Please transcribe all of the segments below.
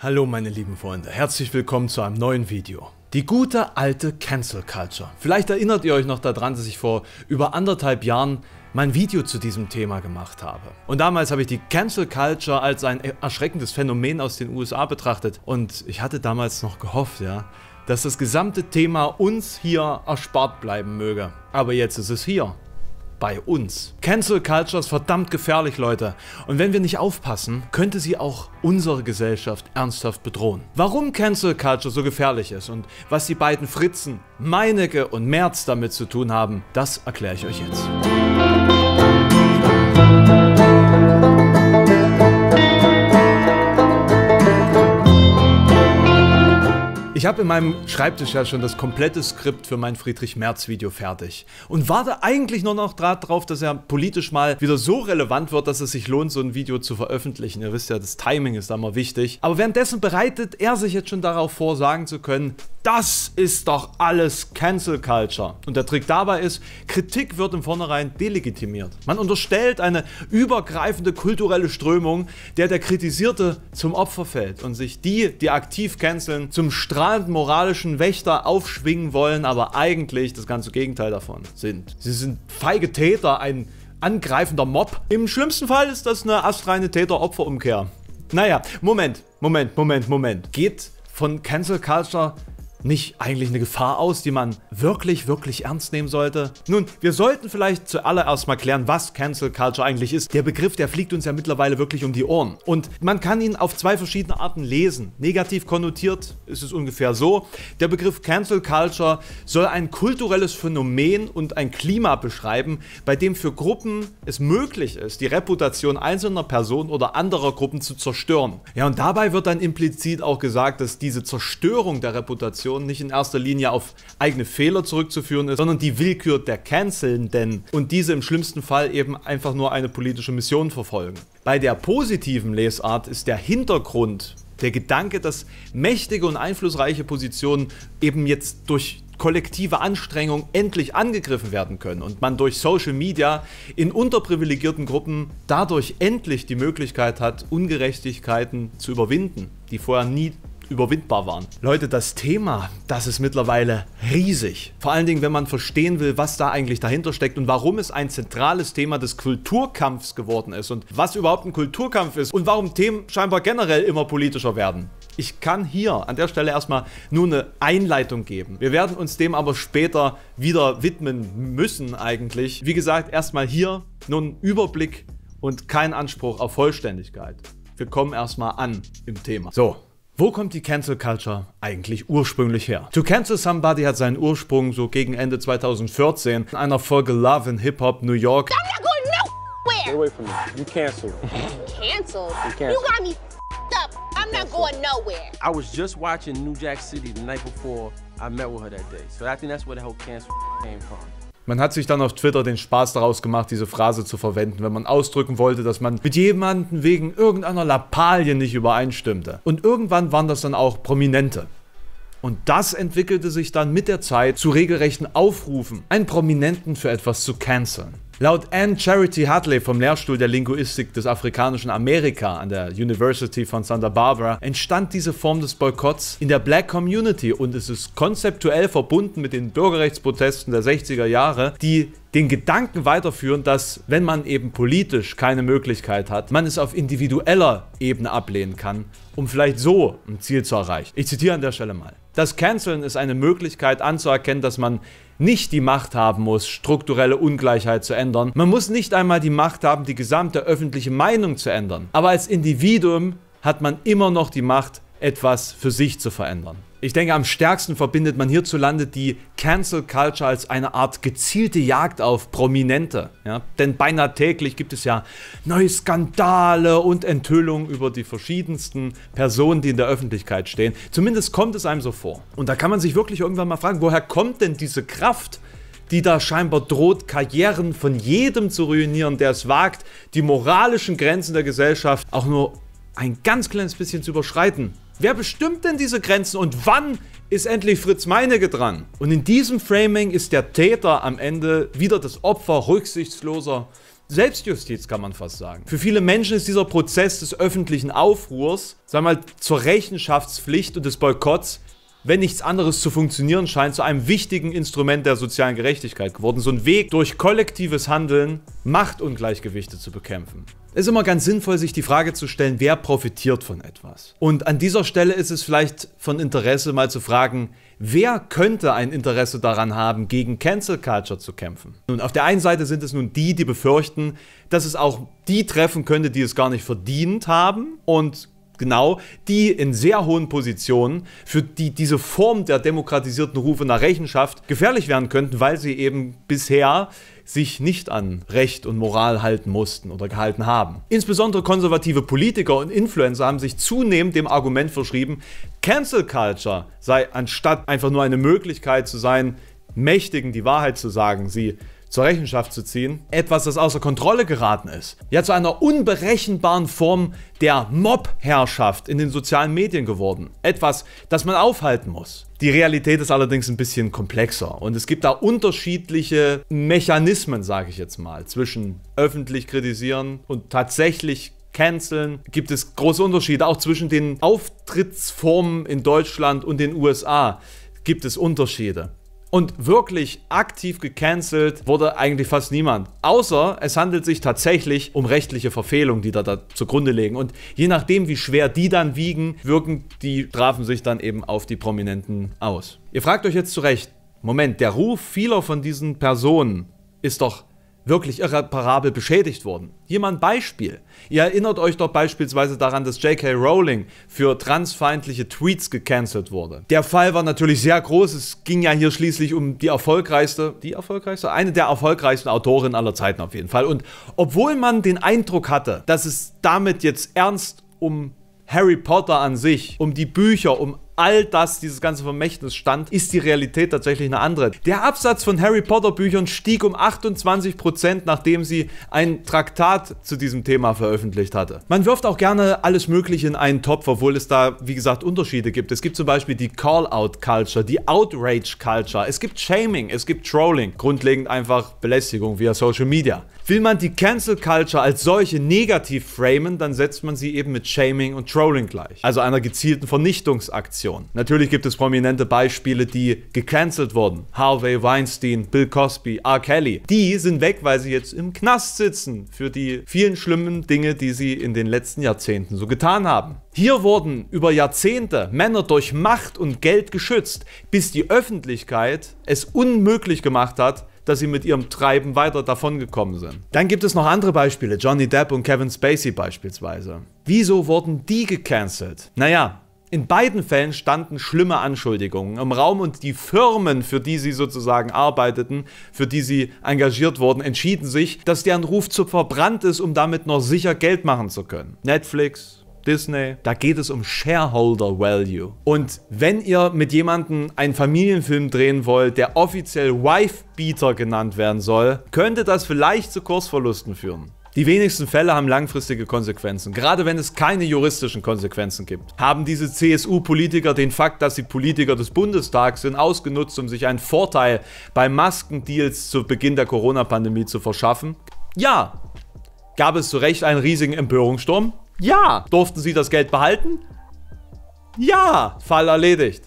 Hallo meine lieben Freunde, herzlich willkommen zu einem neuen Video. Die gute alte Cancel Culture. Vielleicht erinnert ihr euch noch daran, dass ich vor über anderthalb Jahren mein Video zu diesem Thema gemacht habe. Und damals habe ich die Cancel Culture als ein e- erschreckendes Phänomen aus den USA betrachtet und ich hatte damals noch gehofft, ja, dass das gesamte Thema uns hier erspart bleiben möge. Aber jetzt ist es hier bei uns. Cancel Culture ist verdammt gefährlich, Leute. Und wenn wir nicht aufpassen, könnte sie auch unsere Gesellschaft ernsthaft bedrohen. Warum Cancel Culture so gefährlich ist und was die beiden Fritzen, Meinecke und Merz damit zu tun haben, das erkläre ich euch jetzt. Ich habe in meinem Schreibtisch ja schon das komplette Skript für mein Friedrich Merz Video fertig und warte eigentlich nur noch drauf, dass er politisch mal wieder so relevant wird, dass es sich lohnt, so ein Video zu veröffentlichen. Ihr wisst ja, das Timing ist da mal wichtig. Aber währenddessen bereitet er sich jetzt schon darauf vor, sagen zu können, das ist doch alles Cancel Culture. Und der Trick dabei ist, Kritik wird im Vornherein delegitimiert. Man unterstellt eine übergreifende kulturelle Strömung, der der Kritisierte zum Opfer fällt und sich die, die aktiv canceln, zum Strahl verwarnt moralischen Wächter aufschwingen wollen, aber eigentlich das ganze Gegenteil davon sind. Sie sind feige Täter, ein angreifender Mob. Im schlimmsten Fall ist das eine astreine Täter-Opfer-Umkehr. Naja, Moment, Moment, Moment, Moment. Geht von Cancel Culture nicht eigentlich eine Gefahr aus, die man wirklich, wirklich ernst nehmen sollte? Nun, wir sollten vielleicht zuallererst mal klären, was Cancel Culture eigentlich ist. Der Begriff, der fliegt uns ja mittlerweile wirklich um die Ohren. Und man kann ihn auf zwei verschiedene Arten lesen. Negativ konnotiert ist es ungefähr so. Der Begriff Cancel Culture soll ein kulturelles Phänomen und ein Klima beschreiben, bei dem für Gruppen es möglich ist, die Reputation einzelner Personen oder anderer Gruppen zu zerstören. Ja, und dabei wird dann implizit auch gesagt, dass diese Zerstörung der Reputation Diskussion nicht in erster Linie auf eigene Fehler zurückzuführen ist, sondern die Willkür der Cancelnden und diese im schlimmsten Fall eben einfach nur eine politische Mission verfolgen. Bei der positiven Lesart ist der Hintergrund der Gedanke, dass mächtige und einflussreiche Positionen eben jetzt durch kollektive Anstrengung endlich angegriffen werden können und man durch Social Media in unterprivilegierten Gruppen dadurch endlich die Möglichkeit hat, Ungerechtigkeiten zu überwinden, die vorher nie überwindbar waren. Leute, das Thema, das ist mittlerweile riesig. Vor allen Dingen, wenn man verstehen will, was da eigentlich dahinter steckt und warum es ein zentrales Thema des Kulturkampfs geworden ist und was überhaupt ein Kulturkampf ist und warum Themen scheinbar generell immer politischer werden. Ich kann hier an der Stelle erstmal nur eine Einleitung geben. Wir werden uns dem aber später wieder widmen müssen eigentlich. Wie gesagt, erstmal hier nur ein Überblick und kein Anspruch auf Vollständigkeit. Wir kommen erstmal an im Thema. So, wo kommt die Cancel Culture eigentlich ursprünglich her? To Cancel Somebody hat seinen Ursprung so gegen Ende 2014 in einer Folge Love in Hip Hop New York. Stay away from me. You canceled. Canceled? You, you got me up. I'm not going nowhere. I was just watching New Jack City the night before I met with her that day. So I think that's where the whole cancel came from. Man hat sich dann auf Twitter den Spaß daraus gemacht, diese Phrase zu verwenden, wenn man ausdrücken wollte, dass man mit jemandem wegen irgendeiner Lappalie nicht übereinstimmte. Und irgendwann waren das dann auch Prominente. Und das entwickelte sich dann mit der Zeit zu regelrechten Aufrufen, einen Prominenten für etwas zu canceln. Laut Anne Charity Hadley vom Lehrstuhl der Linguistik des afrikanischen Amerika an der University von Santa Barbara entstand diese Form des Boykotts in der Black Community und es ist konzeptuell verbunden mit den Bürgerrechtsprotesten der 60er Jahre, die den Gedanken weiterführen, dass wenn man eben politisch keine Möglichkeit hat, man es auf individueller Ebene ablehnen kann, um vielleicht so ein Ziel zu erreichen. Ich zitiere an der Stelle mal. Das Canceln ist eine Möglichkeit anzuerkennen, dass man nicht die Macht haben muss, strukturelle Ungleichheit zu ändern. Man muss nicht einmal die Macht haben, die gesamte öffentliche Meinung zu ändern. Aber als Individuum hat man immer noch die Macht, etwas für sich zu verändern. Ich denke, am stärksten verbindet man hierzulande die Cancel Culture als eine Art gezielte Jagd auf Prominente. Ja? Denn beinahe täglich gibt es ja neue Skandale und Enthüllungen über die verschiedensten Personen, die in der Öffentlichkeit stehen. Zumindest kommt es einem so vor. Und da kann man sich wirklich irgendwann mal fragen, woher kommt denn diese Kraft, die da scheinbar droht, Karrieren von jedem zu ruinieren, der es wagt, die moralischen Grenzen der Gesellschaft auch nur ein ganz kleines bisschen zu überschreiten. Wer bestimmt denn diese Grenzen und wann ist endlich Fritz Meinecke dran? Und in diesem Framing ist der Täter am Ende wieder das Opfer rücksichtsloser Selbstjustiz, kann man fast sagen. Für viele Menschen ist dieser Prozess des öffentlichen Aufruhrs, sagen wir mal, zur Rechenschaftspflicht und des Boykotts wenn nichts anderes zu funktionieren scheint, zu einem wichtigen Instrument der sozialen Gerechtigkeit geworden. So ein Weg durch kollektives Handeln, Machtungleichgewichte zu bekämpfen. Es ist immer ganz sinnvoll, sich die Frage zu stellen, wer profitiert von etwas. Und an dieser Stelle ist es vielleicht von Interesse, mal zu fragen, wer könnte ein Interesse daran haben, gegen Cancel Culture zu kämpfen? Nun, auf der einen Seite sind es nun die, die befürchten, dass es auch die treffen könnte, die es gar nicht verdient haben und genau die in sehr hohen Positionen, für die diese Form der demokratisierten Rufe nach Rechenschaft gefährlich werden könnten, weil sie eben bisher sich nicht an Recht und Moral halten mussten oder gehalten haben. Insbesondere konservative Politiker und Influencer haben sich zunehmend dem Argument verschrieben, Cancel Culture sei anstatt einfach nur eine Möglichkeit zu sein, Mächtigen die Wahrheit zu sagen, sie zur Rechenschaft zu ziehen. Etwas, das außer Kontrolle geraten ist. Ja, zu einer unberechenbaren Form der Mob-Herrschaft in den sozialen Medien geworden. Etwas, das man aufhalten muss. Die Realität ist allerdings ein bisschen komplexer und es gibt da unterschiedliche Mechanismen, sage ich jetzt mal, zwischen öffentlich kritisieren und tatsächlich canceln, gibt es große Unterschiede, auch zwischen den Auftrittsformen in Deutschland und den USA gibt es Unterschiede. Und wirklich aktiv gecancelt wurde eigentlich fast niemand. Außer es handelt sich tatsächlich um rechtliche Verfehlungen, die da, da zugrunde liegen. Und je nachdem, wie schwer die dann wiegen, wirken die Strafen sich dann eben auf die Prominenten aus. Ihr fragt euch jetzt zu Recht, Moment, der Ruf vieler von diesen Personen ist doch wirklich irreparabel beschädigt wurden. Hier mal ein Beispiel. Ihr erinnert euch doch beispielsweise daran, dass J.K. Rowling für transfeindliche Tweets gecancelt wurde. Der Fall war natürlich sehr groß. Es ging ja hier schließlich um die erfolgreichste, die erfolgreichste, eine der erfolgreichsten Autorinnen aller Zeiten auf jeden Fall. Und obwohl man den Eindruck hatte, dass es damit jetzt ernst um Harry Potter an sich, um die Bücher, um all das, dieses ganze Vermächtnis stand, ist die Realität tatsächlich eine andere. Der Absatz von Harry Potter Büchern stieg um 28 nachdem sie ein Traktat zu diesem Thema veröffentlicht hatte. Man wirft auch gerne alles Mögliche in einen Topf, obwohl es da, wie gesagt, Unterschiede gibt. Es gibt zum Beispiel die Call-Out-Culture, die Outrage-Culture, es gibt Shaming, es gibt Trolling, grundlegend einfach Belästigung via Social Media. Will man die Cancel Culture als solche negativ framen, dann setzt man sie eben mit Shaming und Trolling gleich. Also einer gezielten Vernichtungsaktion. Natürlich gibt es prominente Beispiele, die gecancelt wurden. Harvey Weinstein, Bill Cosby, R. Kelly. Die sind weg, weil sie jetzt im Knast sitzen für die vielen schlimmen Dinge, die sie in den letzten Jahrzehnten so getan haben. Hier wurden über Jahrzehnte Männer durch Macht und Geld geschützt, bis die Öffentlichkeit es unmöglich gemacht hat, dass sie mit ihrem Treiben weiter davongekommen sind. Dann gibt es noch andere Beispiele, Johnny Depp und Kevin Spacey beispielsweise. Wieso wurden die gecancelt? Naja, in beiden Fällen standen schlimme Anschuldigungen im Raum und die Firmen, für die sie sozusagen arbeiteten, für die sie engagiert wurden, entschieden sich, dass deren Ruf zu verbrannt ist, um damit noch sicher Geld machen zu können. Netflix, Disney. Da geht es um Shareholder Value. Und wenn ihr mit jemandem einen Familienfilm drehen wollt, der offiziell Wife Beater genannt werden soll, könnte das vielleicht zu Kursverlusten führen. Die wenigsten Fälle haben langfristige Konsequenzen, gerade wenn es keine juristischen Konsequenzen gibt. Haben diese CSU-Politiker den Fakt, dass sie Politiker des Bundestags sind, ausgenutzt, um sich einen Vorteil bei Maskendeals zu Beginn der Corona-Pandemie zu verschaffen? Ja. Gab es zu Recht einen riesigen Empörungssturm? Ja. Durften sie das Geld behalten? Ja. Fall erledigt.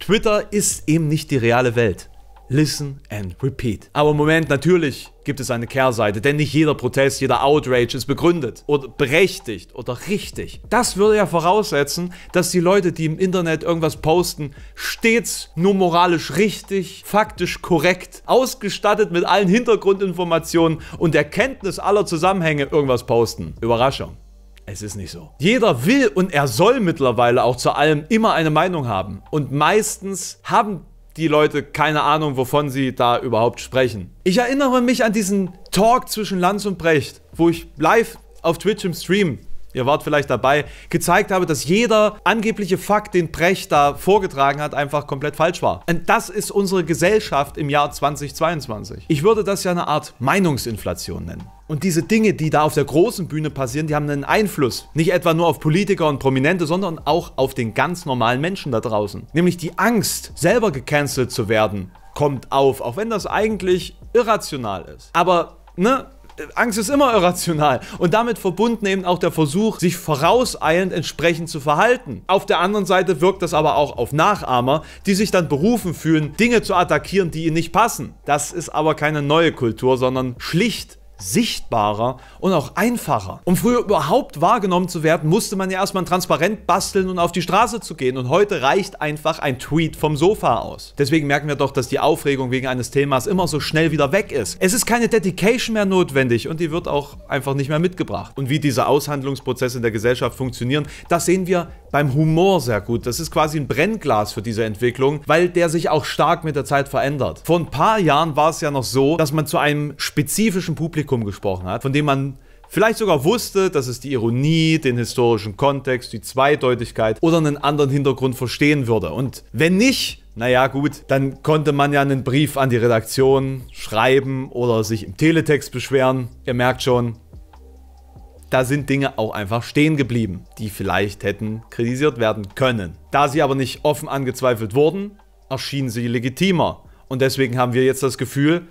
Twitter ist eben nicht die reale Welt listen and repeat. Aber Moment natürlich gibt es eine Kehrseite, denn nicht jeder Protest, jeder Outrage ist begründet oder berechtigt oder richtig. Das würde ja voraussetzen, dass die Leute, die im Internet irgendwas posten, stets nur moralisch richtig, faktisch korrekt, ausgestattet mit allen Hintergrundinformationen und der Kenntnis aller Zusammenhänge irgendwas posten. Überraschung. Es ist nicht so. Jeder will und er soll mittlerweile auch zu allem immer eine Meinung haben. Und meistens haben die Leute keine Ahnung, wovon sie da überhaupt sprechen. Ich erinnere mich an diesen Talk zwischen Lanz und Brecht, wo ich live auf Twitch im Stream ihr wart vielleicht dabei, gezeigt habe, dass jeder angebliche Fakt, den Brecht da vorgetragen hat, einfach komplett falsch war. Und das ist unsere Gesellschaft im Jahr 2022. Ich würde das ja eine Art Meinungsinflation nennen. Und diese Dinge, die da auf der großen Bühne passieren, die haben einen Einfluss. Nicht etwa nur auf Politiker und Prominente, sondern auch auf den ganz normalen Menschen da draußen. Nämlich die Angst, selber gecancelt zu werden, kommt auf, auch wenn das eigentlich irrational ist. Aber, ne, Angst ist immer irrational und damit verbunden eben auch der Versuch, sich vorauseilend entsprechend zu verhalten. Auf der anderen Seite wirkt das aber auch auf Nachahmer, die sich dann berufen fühlen, Dinge zu attackieren, die ihnen nicht passen. Das ist aber keine neue Kultur, sondern schlicht sichtbarer und auch einfacher. Um früher überhaupt wahrgenommen zu werden, musste man ja erstmal Transparent basteln und auf die Straße zu gehen und heute reicht einfach ein Tweet vom Sofa aus. Deswegen merken wir doch, dass die Aufregung wegen eines Themas immer so schnell wieder weg ist. Es ist keine Dedication mehr notwendig und die wird auch einfach nicht mehr mitgebracht. Und wie diese Aushandlungsprozesse in der Gesellschaft funktionieren, das sehen wir beim Humor sehr gut. Das ist quasi ein Brennglas für diese Entwicklung, weil der sich auch stark mit der Zeit verändert. Vor ein paar Jahren war es ja noch so, dass man zu einem spezifischen Publikum Publikum gesprochen hat, von dem man vielleicht sogar wusste, dass es die Ironie, den historischen Kontext, die Zweideutigkeit oder einen anderen Hintergrund verstehen würde. Und wenn nicht, naja gut, dann konnte man ja einen Brief an die Redaktion schreiben oder sich im Teletext beschweren. Ihr merkt schon, da sind Dinge auch einfach stehen geblieben, die vielleicht hätten kritisiert werden können. Da sie aber nicht offen angezweifelt wurden, erschienen sie legitimer. Und deswegen haben wir jetzt das Gefühl,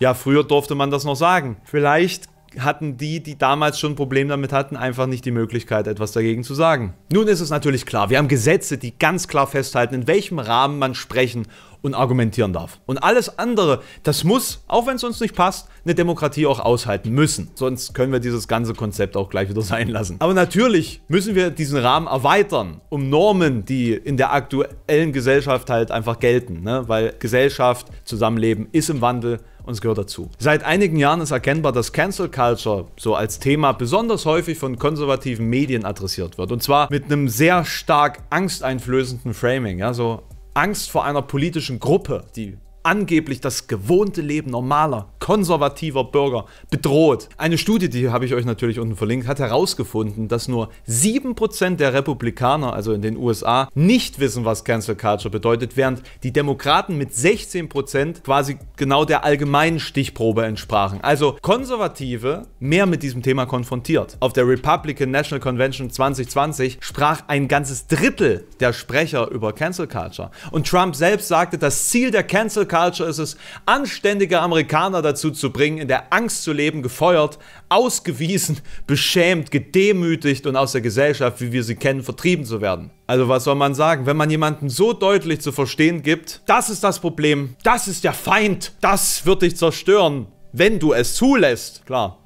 ja, früher durfte man das noch sagen. Vielleicht hatten die, die damals schon ein Problem damit hatten, einfach nicht die Möglichkeit, etwas dagegen zu sagen. Nun ist es natürlich klar, wir haben Gesetze, die ganz klar festhalten, in welchem Rahmen man sprechen und argumentieren darf. Und alles andere, das muss, auch wenn es uns nicht passt, eine Demokratie auch aushalten müssen. Sonst können wir dieses ganze Konzept auch gleich wieder sein lassen. Aber natürlich müssen wir diesen Rahmen erweitern, um Normen, die in der aktuellen Gesellschaft halt einfach gelten. Ne? Weil Gesellschaft, Zusammenleben ist im Wandel und es gehört dazu. Seit einigen Jahren ist erkennbar, dass Cancel Culture so als Thema besonders häufig von konservativen Medien adressiert wird. Und zwar mit einem sehr stark angsteinflößenden Framing. Ja, so Angst vor einer politischen Gruppe, die angeblich das gewohnte Leben normaler, konservativer Bürger bedroht. Eine Studie, die habe ich euch natürlich unten verlinkt, hat herausgefunden, dass nur 7% der Republikaner, also in den USA, nicht wissen, was Cancel Culture bedeutet, während die Demokraten mit 16% quasi genau der allgemeinen Stichprobe entsprachen. Also Konservative mehr mit diesem Thema konfrontiert. Auf der Republican National Convention 2020 sprach ein ganzes Drittel der Sprecher über Cancel Culture. Und Trump selbst sagte, das Ziel der Cancel Culture ist es, anständige Amerikaner dazu zu bringen, in der Angst zu leben, gefeuert, ausgewiesen, beschämt, gedemütigt und aus der Gesellschaft, wie wir sie kennen, vertrieben zu werden. Also was soll man sagen, wenn man jemanden so deutlich zu verstehen gibt, das ist das Problem, das ist der Feind, das wird dich zerstören, wenn du es zulässt. Klar,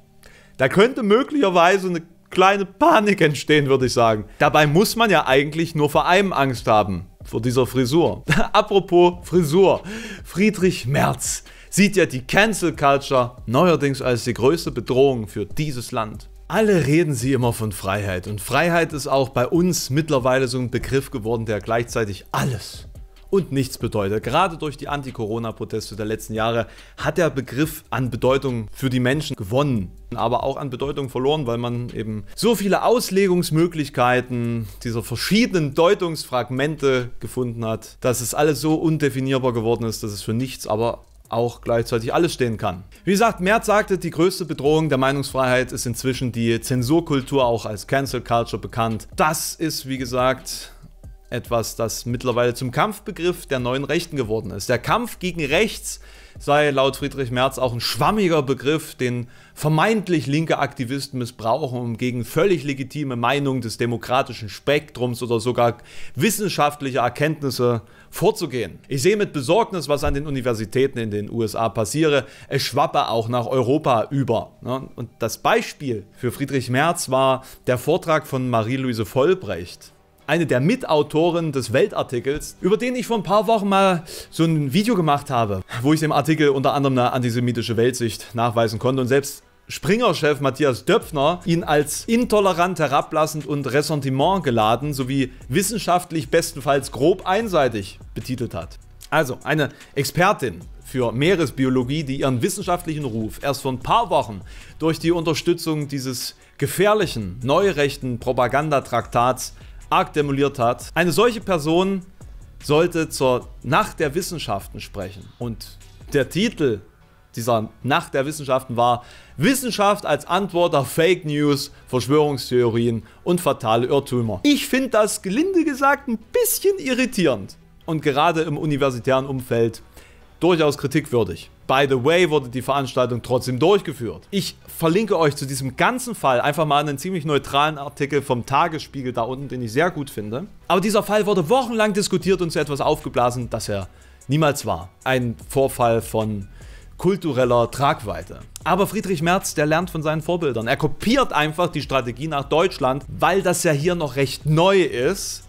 da könnte möglicherweise eine kleine Panik entstehen, würde ich sagen. Dabei muss man ja eigentlich nur vor einem Angst haben vor dieser Frisur. Apropos Frisur. Friedrich Merz sieht ja die Cancel Culture neuerdings als die größte Bedrohung für dieses Land. Alle reden sie immer von Freiheit und Freiheit ist auch bei uns mittlerweile so ein Begriff geworden, der gleichzeitig alles und nichts bedeutet. Gerade durch die Anti-Corona-Proteste der letzten Jahre hat der Begriff an Bedeutung für die Menschen gewonnen, aber auch an Bedeutung verloren, weil man eben so viele Auslegungsmöglichkeiten dieser verschiedenen Deutungsfragmente gefunden hat, dass es alles so undefinierbar geworden ist, dass es für nichts, aber auch gleichzeitig alles stehen kann. Wie gesagt, Merz sagte, die größte Bedrohung der Meinungsfreiheit ist inzwischen die Zensurkultur, auch als Cancel Culture bekannt. Das ist, wie gesagt, etwas, das mittlerweile zum Kampfbegriff der neuen Rechten geworden ist. Der Kampf gegen rechts sei laut Friedrich Merz auch ein schwammiger Begriff, den vermeintlich linke Aktivisten missbrauchen, um gegen völlig legitime Meinungen des demokratischen Spektrums oder sogar wissenschaftliche Erkenntnisse vorzugehen. Ich sehe mit Besorgnis, was an den Universitäten in den USA passiere. Es schwappe auch nach Europa über. Ne? Und das Beispiel für Friedrich Merz war der Vortrag von Marie-Louise Vollbrecht eine der Mitautoren des Weltartikels, über den ich vor ein paar Wochen mal so ein Video gemacht habe, wo ich dem Artikel unter anderem eine antisemitische Weltsicht nachweisen konnte und selbst Springer-Chef Matthias Döpfner ihn als intolerant, herablassend und Ressentiment geladen sowie wissenschaftlich bestenfalls grob einseitig betitelt hat. Also eine Expertin für Meeresbiologie, die ihren wissenschaftlichen Ruf erst vor ein paar Wochen durch die Unterstützung dieses gefährlichen, neurechten Propagandatraktats arg demoliert hat. Eine solche Person sollte zur Nacht der Wissenschaften sprechen. Und der Titel dieser Nacht der Wissenschaften war Wissenschaft als Antwort auf Fake News, Verschwörungstheorien und fatale Irrtümer. Ich finde das gelinde gesagt ein bisschen irritierend. Und gerade im universitären Umfeld durchaus kritikwürdig. By the way wurde die Veranstaltung trotzdem durchgeführt. Ich verlinke euch zu diesem ganzen Fall einfach mal einen ziemlich neutralen Artikel vom Tagesspiegel da unten, den ich sehr gut finde. Aber dieser Fall wurde wochenlang diskutiert und zu etwas aufgeblasen, das er niemals war. Ein Vorfall von kultureller Tragweite. Aber Friedrich Merz, der lernt von seinen Vorbildern. Er kopiert einfach die Strategie nach Deutschland, weil das ja hier noch recht neu ist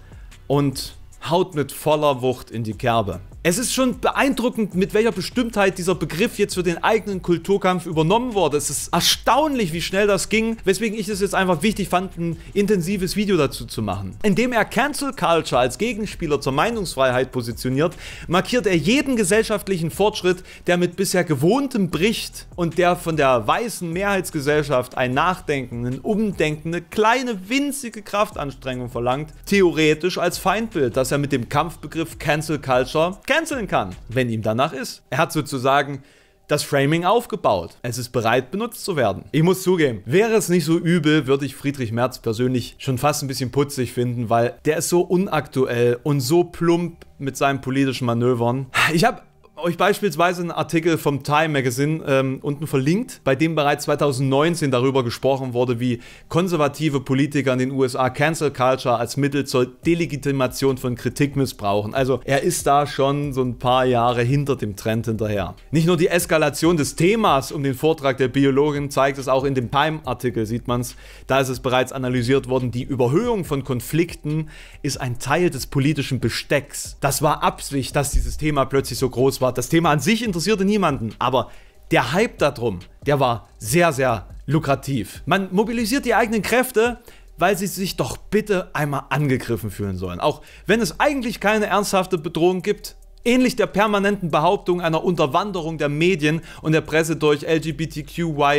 und haut mit voller Wucht in die Kerbe. Es ist schon beeindruckend, mit welcher Bestimmtheit dieser Begriff jetzt für den eigenen Kulturkampf übernommen wurde. Es ist erstaunlich, wie schnell das ging, weswegen ich es jetzt einfach wichtig fand, ein intensives Video dazu zu machen. Indem er Cancel Culture als Gegenspieler zur Meinungsfreiheit positioniert, markiert er jeden gesellschaftlichen Fortschritt, der mit bisher Gewohntem bricht und der von der weißen Mehrheitsgesellschaft ein Nachdenken, ein Umdenken, eine kleine winzige Kraftanstrengung verlangt, theoretisch als Feindbild, das er mit dem Kampfbegriff Cancel Culture canceln kann, wenn ihm danach ist. Er hat sozusagen das Framing aufgebaut. Es ist bereit, benutzt zu werden. Ich muss zugeben, wäre es nicht so übel, würde ich Friedrich Merz persönlich schon fast ein bisschen putzig finden, weil der ist so unaktuell und so plump mit seinen politischen Manövern. Ich habe euch beispielsweise einen Artikel vom Time Magazine ähm, unten verlinkt, bei dem bereits 2019 darüber gesprochen wurde, wie konservative Politiker in den USA Cancel Culture als Mittel zur Delegitimation von Kritik missbrauchen. Also er ist da schon so ein paar Jahre hinter dem Trend hinterher. Nicht nur die Eskalation des Themas um den Vortrag der Biologin zeigt es auch in dem Time-Artikel, sieht man es. Da ist es bereits analysiert worden, die Überhöhung von Konflikten ist ein Teil des politischen Bestecks. Das war Absicht, dass dieses Thema plötzlich so groß war war, das Thema an sich interessierte niemanden, aber der Hype darum, der war sehr, sehr lukrativ. Man mobilisiert die eigenen Kräfte, weil sie sich doch bitte einmal angegriffen fühlen sollen. Auch wenn es eigentlich keine ernsthafte Bedrohung gibt, ähnlich der permanenten Behauptung einer Unterwanderung der Medien und der Presse durch LGBTQIA+.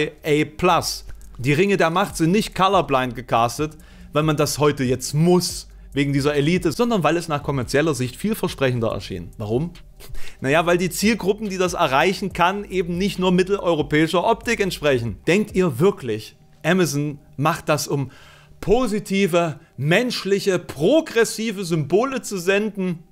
Die Ringe der Macht sind nicht colorblind gecastet, weil man das heute jetzt muss wegen dieser Elite, sondern weil es nach kommerzieller Sicht vielversprechender erschien. Warum? Naja, weil die Zielgruppen, die das erreichen kann, eben nicht nur mitteleuropäischer Optik entsprechen. Denkt ihr wirklich, Amazon macht das, um positive, menschliche, progressive Symbole zu senden?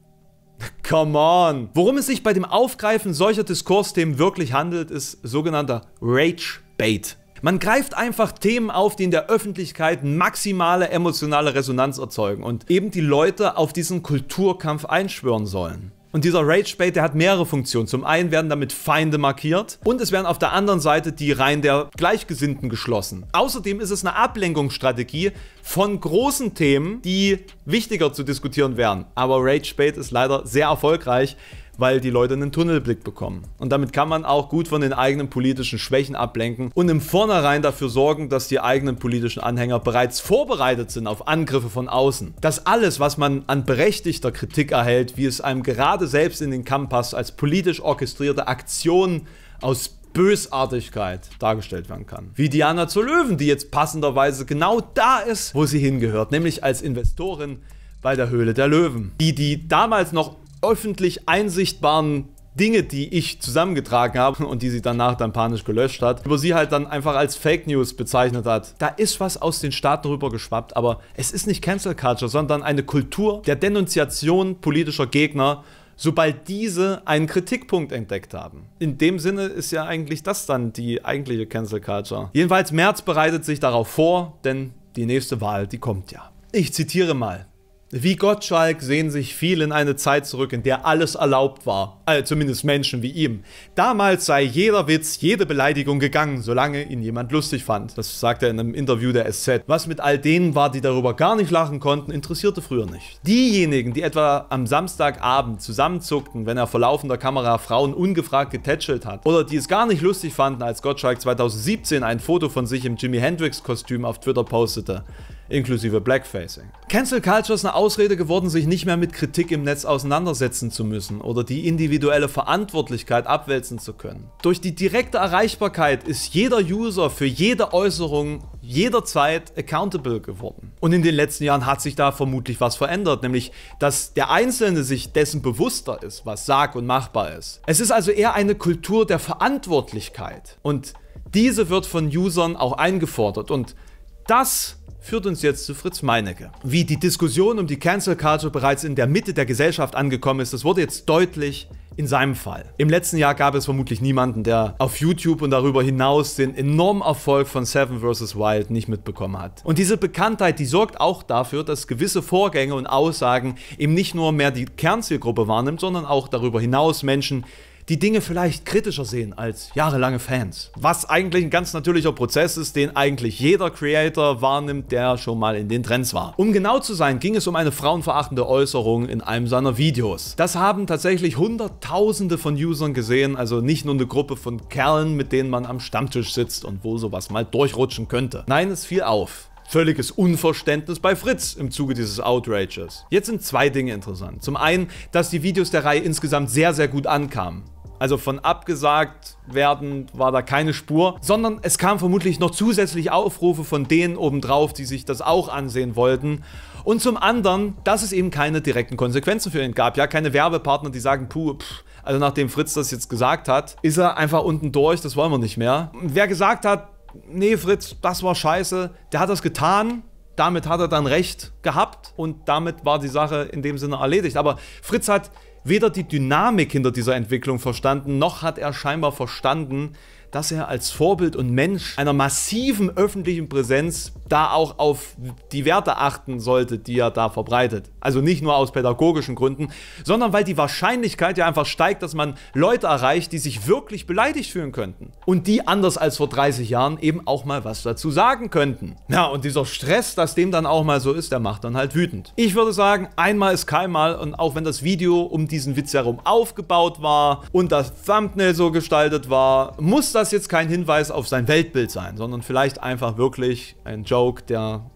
Come on! Worum es sich bei dem Aufgreifen solcher Diskursthemen wirklich handelt, ist sogenannter Rage Bait. Man greift einfach Themen auf, die in der Öffentlichkeit maximale emotionale Resonanz erzeugen und eben die Leute auf diesen Kulturkampf einschwören sollen. Und dieser Rage Bait, der hat mehrere Funktionen. Zum einen werden damit Feinde markiert und es werden auf der anderen Seite die Reihen der Gleichgesinnten geschlossen. Außerdem ist es eine Ablenkungsstrategie von großen Themen, die wichtiger zu diskutieren wären. Aber Rage Bait ist leider sehr erfolgreich weil die Leute einen Tunnelblick bekommen. Und damit kann man auch gut von den eigenen politischen Schwächen ablenken und im Vornherein dafür sorgen, dass die eigenen politischen Anhänger bereits vorbereitet sind auf Angriffe von außen. Dass alles, was man an berechtigter Kritik erhält, wie es einem gerade selbst in den Kampf passt, als politisch orchestrierte Aktion aus Bösartigkeit dargestellt werden kann. Wie Diana zur Löwen, die jetzt passenderweise genau da ist, wo sie hingehört, nämlich als Investorin bei der Höhle der Löwen. Die, die damals noch öffentlich einsichtbaren Dinge, die ich zusammengetragen habe und die sie danach dann panisch gelöscht hat, über sie halt dann einfach als Fake News bezeichnet hat. Da ist was aus den Staaten rüber geschwappt, aber es ist nicht Cancel Culture, sondern eine Kultur der Denunziation politischer Gegner, sobald diese einen Kritikpunkt entdeckt haben. In dem Sinne ist ja eigentlich das dann die eigentliche Cancel Culture. Jedenfalls, März bereitet sich darauf vor, denn die nächste Wahl, die kommt ja. Ich zitiere mal. Wie Gottschalk sehen sich viele in eine Zeit zurück, in der alles erlaubt war, also zumindest Menschen wie ihm. Damals sei jeder Witz, jede Beleidigung gegangen, solange ihn jemand lustig fand. Das sagt er in einem Interview der SZ. Was mit all denen war, die darüber gar nicht lachen konnten, interessierte früher nicht. Diejenigen, die etwa am Samstagabend zusammenzuckten, wenn er vor laufender Kamera Frauen ungefragt getätschelt hat, oder die es gar nicht lustig fanden, als Gottschalk 2017 ein Foto von sich im Jimi Hendrix Kostüm auf Twitter postete, inklusive Blackfacing. Cancel Culture ist eine Ausrede geworden, sich nicht mehr mit Kritik im Netz auseinandersetzen zu müssen oder die individuelle Verantwortlichkeit abwälzen zu können. Durch die direkte Erreichbarkeit ist jeder User für jede Äußerung jederzeit accountable geworden. Und in den letzten Jahren hat sich da vermutlich was verändert, nämlich dass der Einzelne sich dessen bewusster ist, was sag- und machbar ist. Es ist also eher eine Kultur der Verantwortlichkeit und diese wird von Usern auch eingefordert und das führt uns jetzt zu Fritz Meinecke. Wie die Diskussion um die Cancel Culture bereits in der Mitte der Gesellschaft angekommen ist, das wurde jetzt deutlich in seinem Fall. Im letzten Jahr gab es vermutlich niemanden, der auf YouTube und darüber hinaus den enormen Erfolg von Seven vs. Wild nicht mitbekommen hat. Und diese Bekanntheit, die sorgt auch dafür, dass gewisse Vorgänge und Aussagen eben nicht nur mehr die Kernzielgruppe wahrnimmt, sondern auch darüber hinaus Menschen, die Dinge vielleicht kritischer sehen als jahrelange Fans. Was eigentlich ein ganz natürlicher Prozess ist, den eigentlich jeder Creator wahrnimmt, der schon mal in den Trends war. Um genau zu sein, ging es um eine frauenverachtende Äußerung in einem seiner Videos. Das haben tatsächlich hunderttausende von Usern gesehen, also nicht nur eine Gruppe von Kerlen, mit denen man am Stammtisch sitzt und wo sowas mal durchrutschen könnte. Nein, es fiel auf völliges Unverständnis bei Fritz im Zuge dieses Outrages. Jetzt sind zwei Dinge interessant. Zum einen, dass die Videos der Reihe insgesamt sehr, sehr gut ankamen. Also von abgesagt werden war da keine Spur, sondern es kamen vermutlich noch zusätzlich Aufrufe von denen obendrauf, die sich das auch ansehen wollten. Und zum anderen, dass es eben keine direkten Konsequenzen für ihn gab. Ja, keine Werbepartner, die sagen, puh, pff, also nachdem Fritz das jetzt gesagt hat, ist er einfach unten durch, das wollen wir nicht mehr. Wer gesagt hat, nee Fritz, das war scheiße, der hat das getan, damit hat er dann recht gehabt und damit war die Sache in dem Sinne erledigt. Aber Fritz hat weder die Dynamik hinter dieser Entwicklung verstanden, noch hat er scheinbar verstanden, dass er als Vorbild und Mensch einer massiven öffentlichen Präsenz da auch auf die Werte achten sollte, die er da verbreitet. Also nicht nur aus pädagogischen Gründen, sondern weil die Wahrscheinlichkeit ja einfach steigt, dass man Leute erreicht, die sich wirklich beleidigt fühlen könnten. Und die anders als vor 30 Jahren eben auch mal was dazu sagen könnten. Ja, und dieser Stress, dass dem dann auch mal so ist, der macht dann halt wütend. Ich würde sagen, einmal ist kein Mal und auch wenn das Video um diesen Witz herum aufgebaut war und das Thumbnail so gestaltet war, muss das das jetzt kein Hinweis auf sein Weltbild sein, sondern vielleicht einfach wirklich ein Joke, der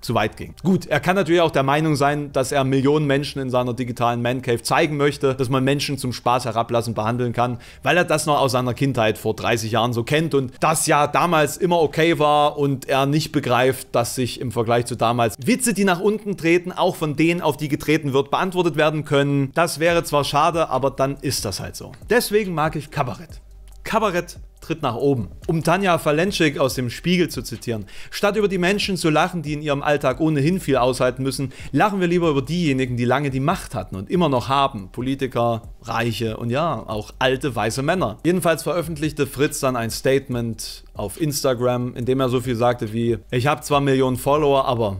zu weit ging. Gut, er kann natürlich auch der Meinung sein, dass er Millionen Menschen in seiner digitalen Man Cave zeigen möchte, dass man Menschen zum Spaß herablassen behandeln kann, weil er das noch aus seiner Kindheit vor 30 Jahren so kennt und das ja damals immer okay war und er nicht begreift, dass sich im Vergleich zu damals Witze, die nach unten treten, auch von denen, auf die getreten wird, beantwortet werden können. Das wäre zwar schade, aber dann ist das halt so. Deswegen mag ich Kabarett. Kabarett Tritt nach oben. Um Tanja Falenschik aus dem Spiegel zu zitieren. Statt über die Menschen zu lachen, die in ihrem Alltag ohnehin viel aushalten müssen, lachen wir lieber über diejenigen, die lange die Macht hatten und immer noch haben. Politiker, Reiche und ja, auch alte weiße Männer. Jedenfalls veröffentlichte Fritz dann ein Statement auf Instagram, in dem er so viel sagte wie, ich habe zwar Millionen Follower, aber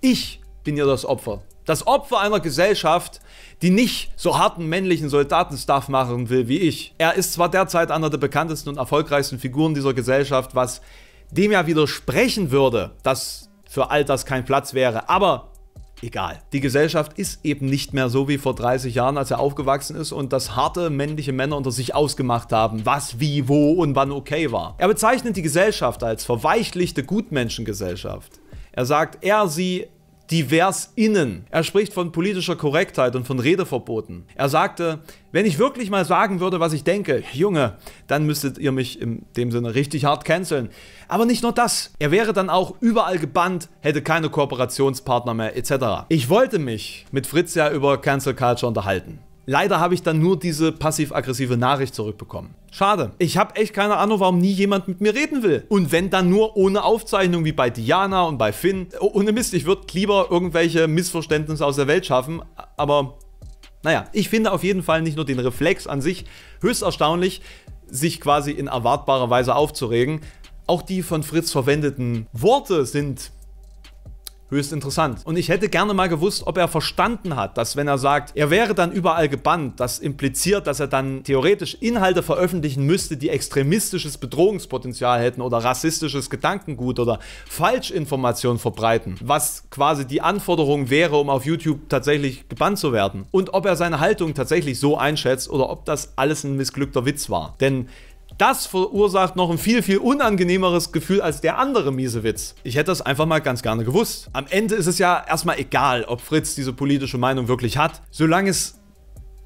ich bin ja das Opfer das Opfer einer Gesellschaft, die nicht so harten männlichen Soldatenstuff machen will wie ich. Er ist zwar derzeit einer der bekanntesten und erfolgreichsten Figuren dieser Gesellschaft, was dem ja widersprechen würde, dass für all das kein Platz wäre, aber egal. Die Gesellschaft ist eben nicht mehr so wie vor 30 Jahren, als er aufgewachsen ist und das harte männliche Männer unter sich ausgemacht haben, was, wie, wo und wann okay war. Er bezeichnet die Gesellschaft als verweichlichte Gutmenschengesellschaft. Er sagt, er, sie divers innen. Er spricht von politischer Korrektheit und von Redeverboten. Er sagte, wenn ich wirklich mal sagen würde, was ich denke, Junge, dann müsstet ihr mich in dem Sinne richtig hart canceln. Aber nicht nur das. Er wäre dann auch überall gebannt, hätte keine Kooperationspartner mehr etc. Ich wollte mich mit Fritz ja über Cancel Culture unterhalten. Leider habe ich dann nur diese passiv-aggressive Nachricht zurückbekommen. Schade. Ich habe echt keine Ahnung, warum nie jemand mit mir reden will. Und wenn dann nur ohne Aufzeichnung wie bei Diana und bei Finn. Oh, ohne Mist, ich würde lieber irgendwelche Missverständnisse aus der Welt schaffen, aber naja, ich finde auf jeden Fall nicht nur den Reflex an sich höchst erstaunlich, sich quasi in erwartbarer Weise aufzuregen. Auch die von Fritz verwendeten Worte sind höchst interessant. Und ich hätte gerne mal gewusst, ob er verstanden hat, dass wenn er sagt, er wäre dann überall gebannt, das impliziert, dass er dann theoretisch Inhalte veröffentlichen müsste, die extremistisches Bedrohungspotenzial hätten oder rassistisches Gedankengut oder Falschinformationen verbreiten, was quasi die Anforderung wäre, um auf YouTube tatsächlich gebannt zu werden. Und ob er seine Haltung tatsächlich so einschätzt oder ob das alles ein missglückter Witz war. Denn das verursacht noch ein viel, viel unangenehmeres Gefühl als der andere miese Witz. Ich hätte das einfach mal ganz gerne gewusst. Am Ende ist es ja erstmal egal, ob Fritz diese politische Meinung wirklich hat, solange es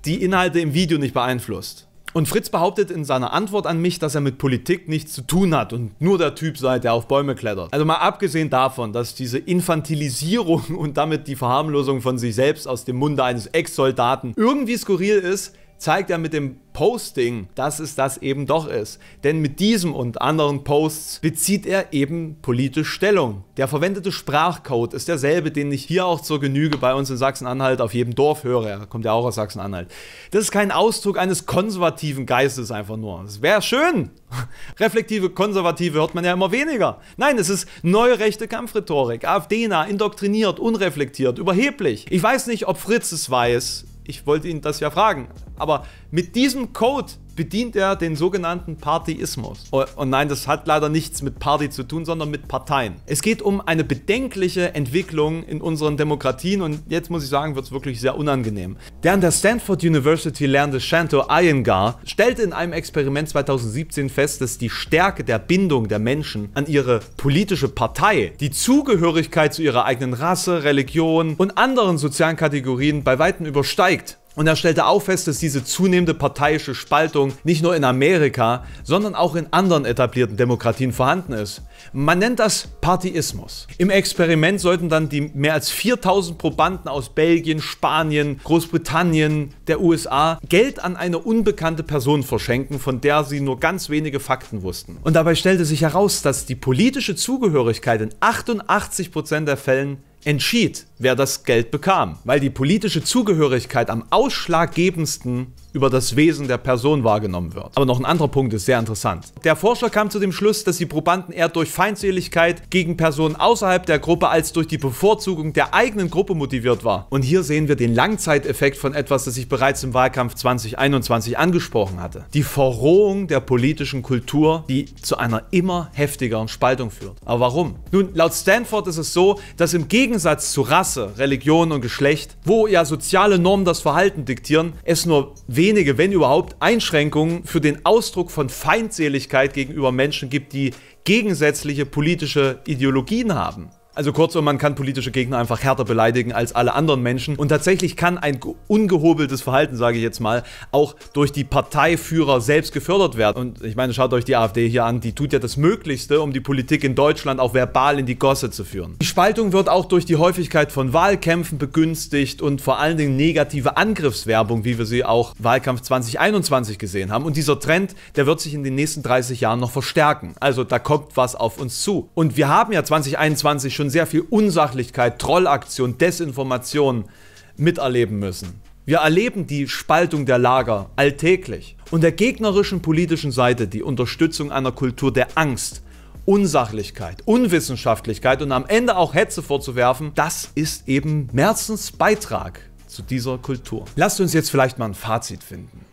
die Inhalte im Video nicht beeinflusst. Und Fritz behauptet in seiner Antwort an mich, dass er mit Politik nichts zu tun hat und nur der Typ sei, der auf Bäume klettert. Also mal abgesehen davon, dass diese Infantilisierung und damit die Verharmlosung von sich selbst aus dem Munde eines Ex-Soldaten irgendwie skurril ist, zeigt er mit dem Posting, dass es das eben doch ist. Denn mit diesem und anderen Posts bezieht er eben politisch Stellung. Der verwendete Sprachcode ist derselbe, den ich hier auch zur Genüge bei uns in Sachsen-Anhalt auf jedem Dorf höre. Er kommt ja auch aus Sachsen-Anhalt. Das ist kein Ausdruck eines konservativen Geistes einfach nur. Es wäre schön. Reflektive Konservative hört man ja immer weniger. Nein, es ist neurechte Kampfrhetorik. AfD-nah, indoktriniert, unreflektiert, überheblich. Ich weiß nicht, ob Fritz es weiß, ich wollte ihn das ja fragen. Aber mit diesem Code bedient er den sogenannten Partyismus. Und oh, oh nein, das hat leider nichts mit Party zu tun, sondern mit Parteien. Es geht um eine bedenkliche Entwicklung in unseren Demokratien und jetzt muss ich sagen, wird es wirklich sehr unangenehm. Der an der Stanford University lernende Shanto Iyengar stellte in einem Experiment 2017 fest, dass die Stärke der Bindung der Menschen an ihre politische Partei die Zugehörigkeit zu ihrer eigenen Rasse, Religion und anderen sozialen Kategorien bei weitem übersteigt. Und er stellte auch fest, dass diese zunehmende parteiische Spaltung nicht nur in Amerika, sondern auch in anderen etablierten Demokratien vorhanden ist. Man nennt das Partiismus. Im Experiment sollten dann die mehr als 4000 Probanden aus Belgien, Spanien, Großbritannien, der USA Geld an eine unbekannte Person verschenken, von der sie nur ganz wenige Fakten wussten. Und dabei stellte sich heraus, dass die politische Zugehörigkeit in 88% der Fällen entschied, wer das Geld bekam, weil die politische Zugehörigkeit am ausschlaggebendsten über das Wesen der Person wahrgenommen wird. Aber noch ein anderer Punkt ist sehr interessant. Der Forscher kam zu dem Schluss, dass die Probanden eher durch Feindseligkeit gegen Personen außerhalb der Gruppe als durch die Bevorzugung der eigenen Gruppe motiviert war. Und hier sehen wir den Langzeiteffekt von etwas, das ich bereits im Wahlkampf 2021 angesprochen hatte. Die Verrohung der politischen Kultur, die zu einer immer heftigeren Spaltung führt. Aber warum? Nun, laut Stanford ist es so, dass im Gegensatz zu Rasse, Religion und Geschlecht, wo ja soziale Normen das Verhalten diktieren, es nur wenige, wenn überhaupt, Einschränkungen für den Ausdruck von Feindseligkeit gegenüber Menschen gibt, die gegensätzliche politische Ideologien haben. Also kurzum, man kann politische Gegner einfach härter beleidigen als alle anderen Menschen. Und tatsächlich kann ein ungehobeltes Verhalten, sage ich jetzt mal, auch durch die Parteiführer selbst gefördert werden. Und ich meine, schaut euch die AfD hier an, die tut ja das Möglichste, um die Politik in Deutschland auch verbal in die Gosse zu führen. Die Spaltung wird auch durch die Häufigkeit von Wahlkämpfen begünstigt und vor allen Dingen negative Angriffswerbung, wie wir sie auch Wahlkampf 2021 gesehen haben. Und dieser Trend, der wird sich in den nächsten 30 Jahren noch verstärken. Also da kommt was auf uns zu. Und wir haben ja 2021 schon schon sehr viel Unsachlichkeit, Trollaktion, Desinformation miterleben müssen. Wir erleben die Spaltung der Lager alltäglich. Und der gegnerischen politischen Seite die Unterstützung einer Kultur der Angst, Unsachlichkeit, Unwissenschaftlichkeit und am Ende auch Hetze vorzuwerfen, das ist eben Merzens Beitrag zu dieser Kultur. Lasst uns jetzt vielleicht mal ein Fazit finden.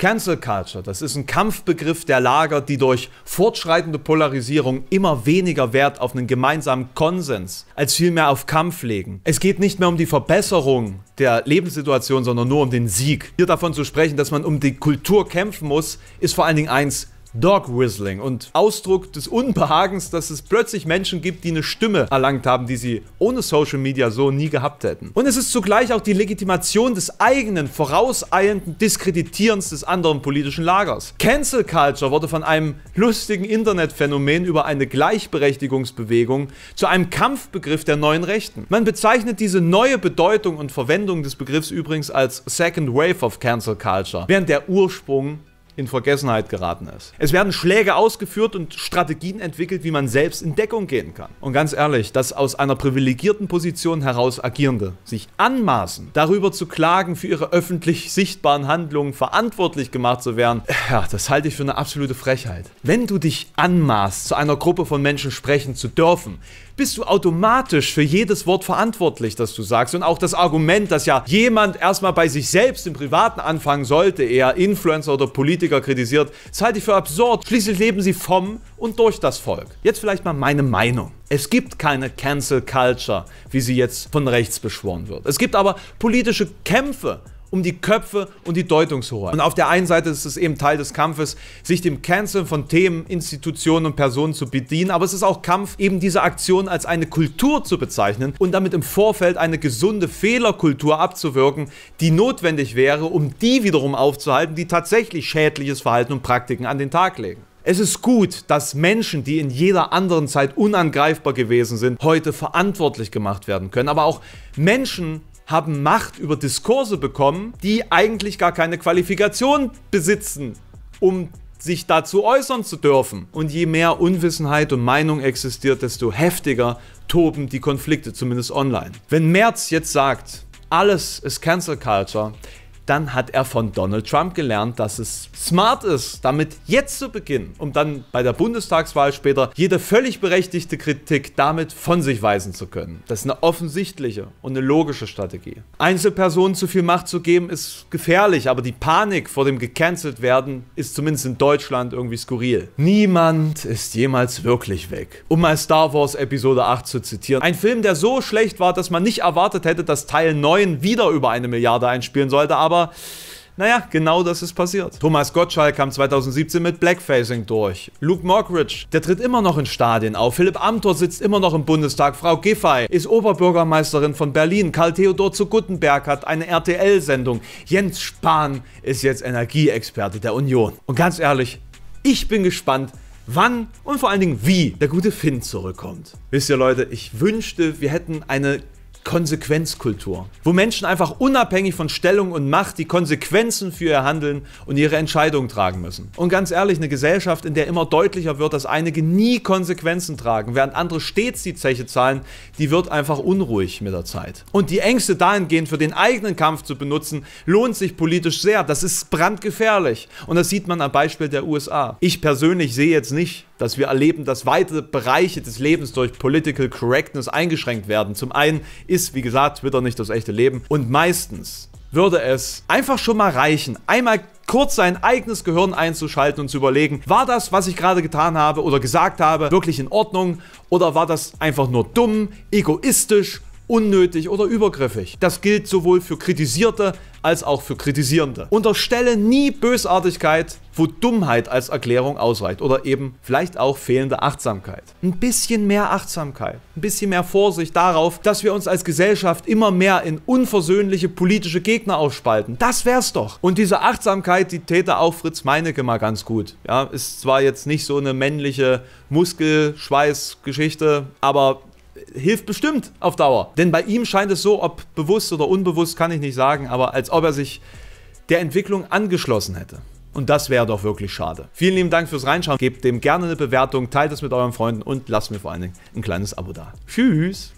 Cancel Culture, das ist ein Kampfbegriff der Lager, die durch fortschreitende Polarisierung immer weniger Wert auf einen gemeinsamen Konsens als vielmehr auf Kampf legen. Es geht nicht mehr um die Verbesserung der Lebenssituation, sondern nur um den Sieg. Hier davon zu sprechen, dass man um die Kultur kämpfen muss, ist vor allen Dingen eins, Dog Whistling und Ausdruck des Unbehagens, dass es plötzlich Menschen gibt, die eine Stimme erlangt haben, die sie ohne Social Media so nie gehabt hätten. Und es ist zugleich auch die Legitimation des eigenen, vorauseilenden Diskreditierens des anderen politischen Lagers. Cancel Culture wurde von einem lustigen Internetphänomen über eine Gleichberechtigungsbewegung zu einem Kampfbegriff der neuen Rechten. Man bezeichnet diese neue Bedeutung und Verwendung des Begriffs übrigens als Second Wave of Cancel Culture, während der Ursprung in Vergessenheit geraten ist. Es werden Schläge ausgeführt und Strategien entwickelt, wie man selbst in Deckung gehen kann. Und ganz ehrlich, dass aus einer privilegierten Position heraus Agierende sich anmaßen, darüber zu klagen, für ihre öffentlich sichtbaren Handlungen verantwortlich gemacht zu werden, ja, das halte ich für eine absolute Frechheit. Wenn du dich anmaßt, zu einer Gruppe von Menschen sprechen zu dürfen, bist du automatisch für jedes Wort verantwortlich, das du sagst. Und auch das Argument, dass ja jemand erstmal bei sich selbst im Privaten anfangen sollte, eher Influencer oder Politiker kritisiert, das halte ich für absurd. Schließlich leben sie vom und durch das Volk. Jetzt vielleicht mal meine Meinung. Es gibt keine Cancel Culture, wie sie jetzt von rechts beschworen wird. Es gibt aber politische Kämpfe um die Köpfe und die Deutungshoheit. Und auf der einen Seite ist es eben Teil des Kampfes, sich dem Canceln von Themen, Institutionen und Personen zu bedienen, aber es ist auch Kampf, eben diese Aktion als eine Kultur zu bezeichnen und damit im Vorfeld eine gesunde Fehlerkultur abzuwirken, die notwendig wäre, um die wiederum aufzuhalten, die tatsächlich schädliches Verhalten und Praktiken an den Tag legen. Es ist gut, dass Menschen, die in jeder anderen Zeit unangreifbar gewesen sind, heute verantwortlich gemacht werden können. Aber auch Menschen, haben Macht über Diskurse bekommen, die eigentlich gar keine Qualifikation besitzen, um sich dazu äußern zu dürfen. Und je mehr Unwissenheit und Meinung existiert, desto heftiger toben die Konflikte, zumindest online. Wenn Merz jetzt sagt, alles ist Cancel Culture, dann hat er von Donald Trump gelernt, dass es smart ist, damit jetzt zu beginnen, um dann bei der Bundestagswahl später jede völlig berechtigte Kritik damit von sich weisen zu können. Das ist eine offensichtliche und eine logische Strategie. Einzelpersonen zu viel Macht zu geben ist gefährlich, aber die Panik vor dem gecancelt werden ist zumindest in Deutschland irgendwie skurril. Niemand ist jemals wirklich weg. Um mal Star Wars Episode 8 zu zitieren. Ein Film, der so schlecht war, dass man nicht erwartet hätte, dass Teil 9 wieder über eine Milliarde einspielen sollte, aber aber naja, genau das ist passiert. Thomas Gottschalk kam 2017 mit Blackfacing durch. Luke Mockridge, der tritt immer noch in Stadien auf. Philipp Amthor sitzt immer noch im Bundestag. Frau Giffey ist Oberbürgermeisterin von Berlin. Karl Theodor zu Guttenberg hat eine RTL-Sendung. Jens Spahn ist jetzt Energieexperte der Union. Und ganz ehrlich, ich bin gespannt, wann und vor allen Dingen wie der gute Finn zurückkommt. Wisst ihr Leute, ich wünschte, wir hätten eine Konsequenzkultur, wo Menschen einfach unabhängig von Stellung und Macht die Konsequenzen für ihr Handeln und ihre Entscheidungen tragen müssen. Und ganz ehrlich, eine Gesellschaft, in der immer deutlicher wird, dass einige nie Konsequenzen tragen, während andere stets die Zeche zahlen, die wird einfach unruhig mit der Zeit. Und die Ängste dahingehend für den eigenen Kampf zu benutzen, lohnt sich politisch sehr. Das ist brandgefährlich. Und das sieht man am Beispiel der USA. Ich persönlich sehe jetzt nicht, dass wir erleben, dass weite Bereiche des Lebens durch Political Correctness eingeschränkt werden. Zum einen ist, wie gesagt, Twitter nicht das echte Leben und meistens würde es einfach schon mal reichen, einmal kurz sein eigenes Gehirn einzuschalten und zu überlegen, war das, was ich gerade getan habe oder gesagt habe, wirklich in Ordnung oder war das einfach nur dumm, egoistisch unnötig oder übergriffig. Das gilt sowohl für Kritisierte als auch für Kritisierende. Unterstelle nie Bösartigkeit, wo Dummheit als Erklärung ausreicht oder eben vielleicht auch fehlende Achtsamkeit. Ein bisschen mehr Achtsamkeit, ein bisschen mehr Vorsicht darauf, dass wir uns als Gesellschaft immer mehr in unversöhnliche politische Gegner aufspalten. Das wär's doch. Und diese Achtsamkeit, die täte auch Fritz Meinecke mal ganz gut. Ja, ist zwar jetzt nicht so eine männliche Muskelschweißgeschichte, aber hilft bestimmt auf Dauer. Denn bei ihm scheint es so, ob bewusst oder unbewusst, kann ich nicht sagen, aber als ob er sich der Entwicklung angeschlossen hätte. Und das wäre doch wirklich schade. Vielen lieben Dank fürs Reinschauen. Gebt dem gerne eine Bewertung, teilt es mit euren Freunden und lasst mir vor allen Dingen ein kleines Abo da. Tschüss!